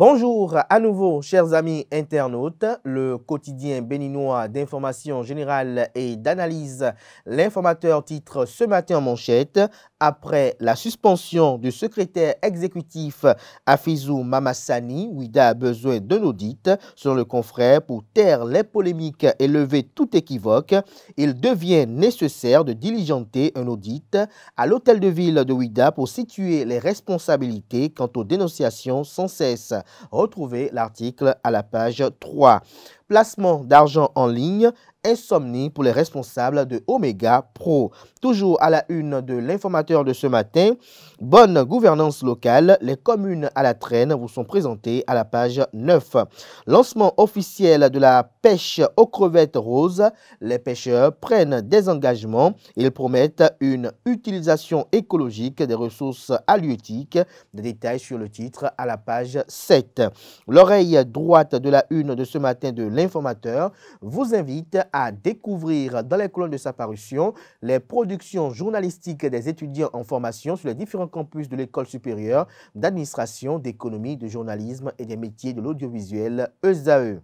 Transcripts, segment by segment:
Bonjour à nouveau, chers amis internautes. Le quotidien béninois d'information générale et d'analyse, l'informateur titre ce matin en manchette après la suspension du secrétaire exécutif Afizou Mamassani, Ouida a besoin d'un audit sur le confrère pour taire les polémiques et lever tout équivoque. Il devient nécessaire de diligenter un audit à l'hôtel de ville de Ouida pour situer les responsabilités quant aux dénonciations sans cesse Retrouvez l'article à la page 3. Placement d'argent en ligne, insomnie pour les responsables de Omega Pro. Toujours à la une de l'informateur de ce matin, bonne gouvernance locale, les communes à la traîne vous sont présentées à la page 9. Lancement officiel de la pêche aux crevettes roses, les pêcheurs prennent des engagements. Ils promettent une utilisation écologique des ressources halieutiques. Des détails sur le titre à la page 7. L'oreille droite de la une de ce matin de l'informateur vous invite à à découvrir dans les colonnes de sa parution les productions journalistiques des étudiants en formation sur les différents campus de l'École supérieure d'administration, d'économie, de journalisme et des métiers de l'audiovisuel ESAE.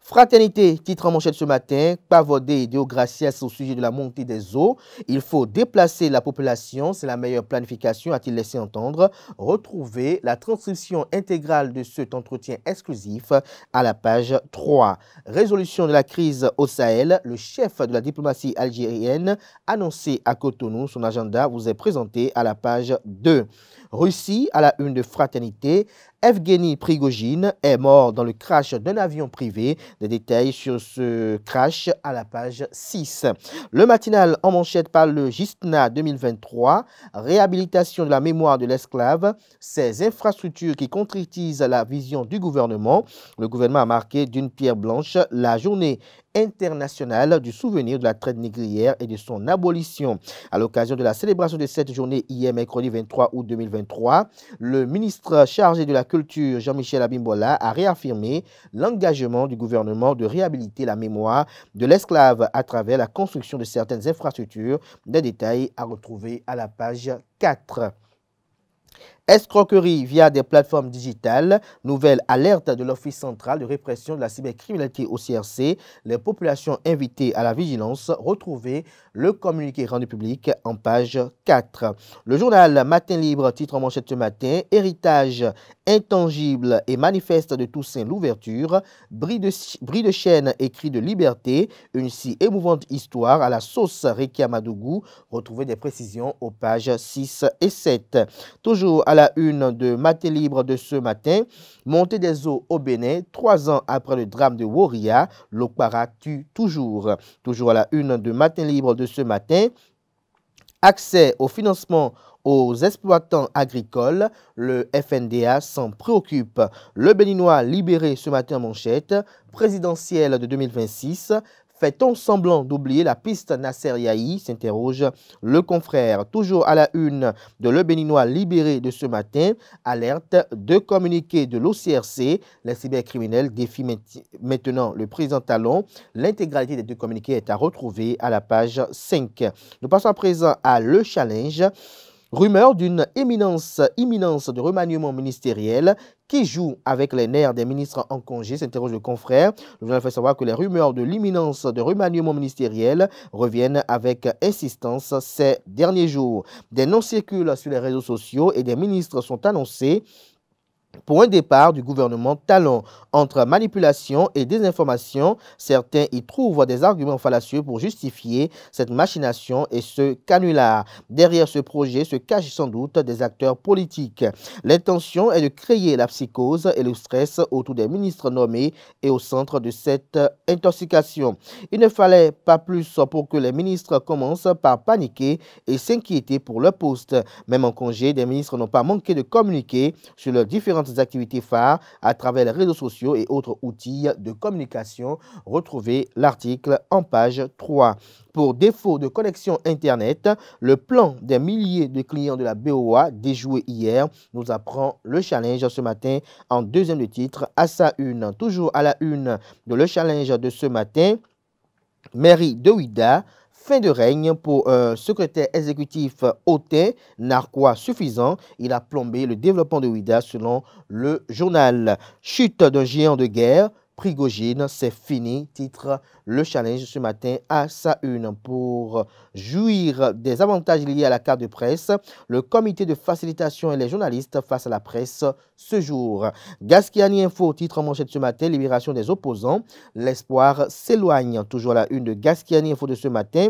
Fraternité, titre en manchette ce matin, pavaudé gracias au sujet de la montée des eaux. Il faut déplacer la population, c'est la meilleure planification, a-t-il laissé entendre. Retrouvez la transcription intégrale de cet entretien exclusif à la page 3. Résolution de la crise au Sahel, le chef de la diplomatie algérienne annoncé à Cotonou, son agenda vous est présenté à la page 2. Russie à la une de Fraternité. Evgeny Prigogine est mort dans le crash d'un avion privé. Des détails sur ce crash à la page 6. Le matinal en manchette par le GISTNA 2023. Réhabilitation de la mémoire de l'esclave. Ces infrastructures qui concrétisent la vision du gouvernement. Le gouvernement a marqué d'une pierre blanche la journée internationale du souvenir de la traite négrière et de son abolition. À l'occasion de la célébration de cette journée hier mercredi 23 août 2023, le ministre chargé de la Culture, Jean-Michel Abimbola, a réaffirmé l'engagement du gouvernement de réhabiliter la mémoire de l'esclave à travers la construction de certaines infrastructures, des détails à retrouver à la page 4. Escroquerie via des plateformes digitales. Nouvelle alerte de l'Office central de répression de la cybercriminalité au CRC. Les populations invitées à la vigilance. Retrouvez le communiqué rendu public en page 4. Le journal Matin Libre titre en manchette ce matin. Héritage intangible et manifeste de Toussaint l'ouverture. Bris de, de chaîne et cri de liberté. Une si émouvante histoire à la sauce Rekia Madougou. Retrouvez des précisions aux pages 6 et 7. Toujours à la une de matin Libre de ce matin, montée des eaux au Bénin, trois ans après le drame de Woria, l'Okpara tue toujours. Toujours à la une de Matin Libre de ce matin, accès au financement aux exploitants agricoles, le FNDA s'en préoccupe. Le Béninois libéré ce matin en manchette, présidentiel de 2026, fait-on semblant d'oublier la piste Nasser Yahi s'interroge le confrère. Toujours à la une de Le Béninois libéré de ce matin, alerte de communiqué de l'OCRC. Les cybercriminels défient maintenant le président Talon. L'intégralité des deux communiqués est à retrouver à la page 5. Nous passons à présent à Le Challenge. Rumeur d'une éminence, imminence de remaniement ministériel qui joue avec les nerfs des ministres en congé, s'interroge le confrère. Le journal fait savoir que les rumeurs de l'imminence de remaniement ministériel reviennent avec insistance ces derniers jours. Des noms circulent sur les réseaux sociaux et des ministres sont annoncés pour un départ du gouvernement Talon. Entre manipulation et désinformation, certains y trouvent des arguments fallacieux pour justifier cette machination et ce canular. Derrière ce projet se cachent sans doute des acteurs politiques. L'intention est de créer la psychose et le stress autour des ministres nommés et au centre de cette intoxication. Il ne fallait pas plus pour que les ministres commencent par paniquer et s'inquiéter pour leur poste. Même en congé, des ministres n'ont pas manqué de communiquer sur leurs différentes activités phares à travers les réseaux sociaux et autres outils de communication. Retrouvez l'article en page 3. Pour défaut de connexion Internet, le plan des milliers de clients de la BOA déjoué hier nous apprend le challenge ce matin en deuxième de titre à sa une. Toujours à la une de le challenge de ce matin, mairie de Ouida fin de règne pour un euh, secrétaire exécutif hautain, narquois suffisant. Il a plombé le développement de Ouida selon le journal. Chute d'un géant de guerre, Prigogine, c'est fini, titre le challenge ce matin à sa une. Pour jouir des avantages liés à la carte de presse, le comité de facilitation et les journalistes face à la presse ce jour. Gasquiani Info, titre manchette ce matin, libération des opposants, l'espoir s'éloigne. Toujours la une de Gasquiani Info de ce matin.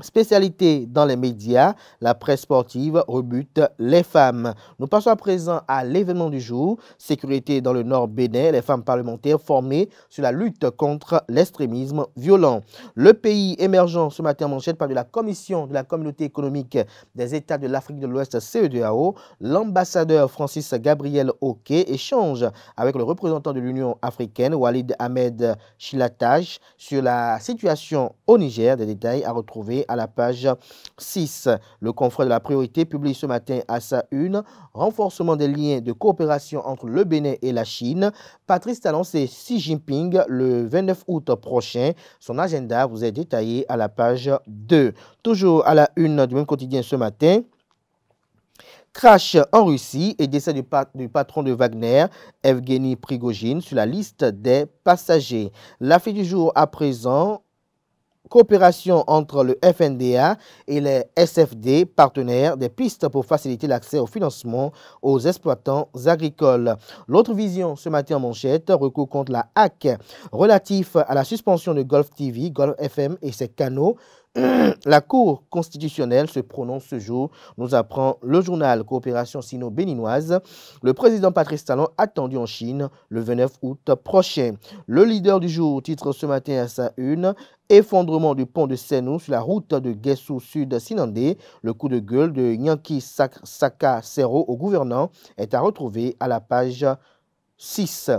Spécialité dans les médias, la presse sportive rebute les femmes. Nous passons à présent à l'événement du jour. Sécurité dans le Nord Bénin, les femmes parlementaires formées sur la lutte contre l'extrémisme violent. Le pays émergent ce matin en par de la Commission de la Communauté économique des États de l'Afrique de l'Ouest, CEDEAO. L'ambassadeur Francis Gabriel Hockey échange avec le représentant de l'Union africaine, Walid Ahmed Chilatage, sur la situation au Niger. Des détails à retrouver à la page 6. Le confrère de la priorité publie ce matin à sa une renforcement des liens de coopération entre le Bénin et la Chine. Patrice Talon, c'est Xi Jinping le 29 août prochain. Son agenda vous est détaillé à la page 2. Toujours à la une du même quotidien ce matin. Crash en Russie et décès du, patron de Wagner, Evgeny Prigogine, sur la liste des passagers. La du jour à présent, coopération entre le FNDA et les SFD, partenaires des pistes pour faciliter l'accès au financement aux exploitants agricoles. L'autre vision ce matin en manchette, recours contre la HAC relatif à la suspension de Golf TV, Golf FM et ses canaux La Cour constitutionnelle se prononce ce jour, nous apprend le journal Coopération sino-béninoise. Le président Patrice Talon attendu en Chine le 29 août prochain. Le leader du jour titre ce matin à sa une Effondrement du pont de Senou sur la route de Guessou Sud Sinandé. Le coup de gueule de Nyanki Saka Serro au gouvernant est à retrouver à la page 6.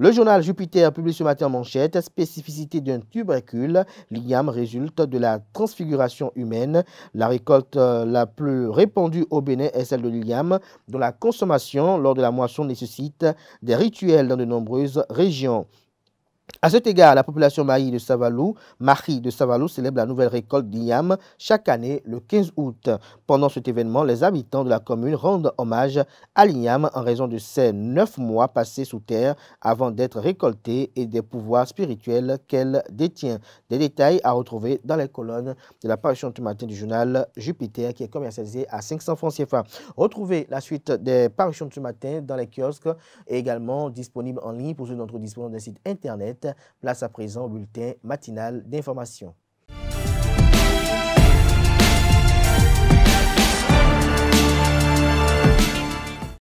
Le journal Jupiter publie ce matin en manchette Spécificité d'un tubercule. L'iliam résulte de la transfiguration humaine. La récolte euh, la plus répandue au Bénin est celle de l'iliam, dont la consommation lors de la moisson nécessite des rituels dans de nombreuses régions. À cet égard, la population Marie de Savalou, Marie de Savalou célèbre la nouvelle récolte d'igname chaque année le 15 août. Pendant cet événement, les habitants de la commune rendent hommage à l'igname en raison de ses neuf mois passés sous terre avant d'être récoltée et des pouvoirs spirituels qu'elle détient. Des détails à retrouver dans les colonnes de la parution du matin du journal Jupiter qui est commercialisé à 500 francs CFA. Retrouvez la suite des parutions du matin dans les kiosques et également disponible en ligne pour ceux d'entre vous disposant d'un site internet Place à présent, au bulletin matinal d'information.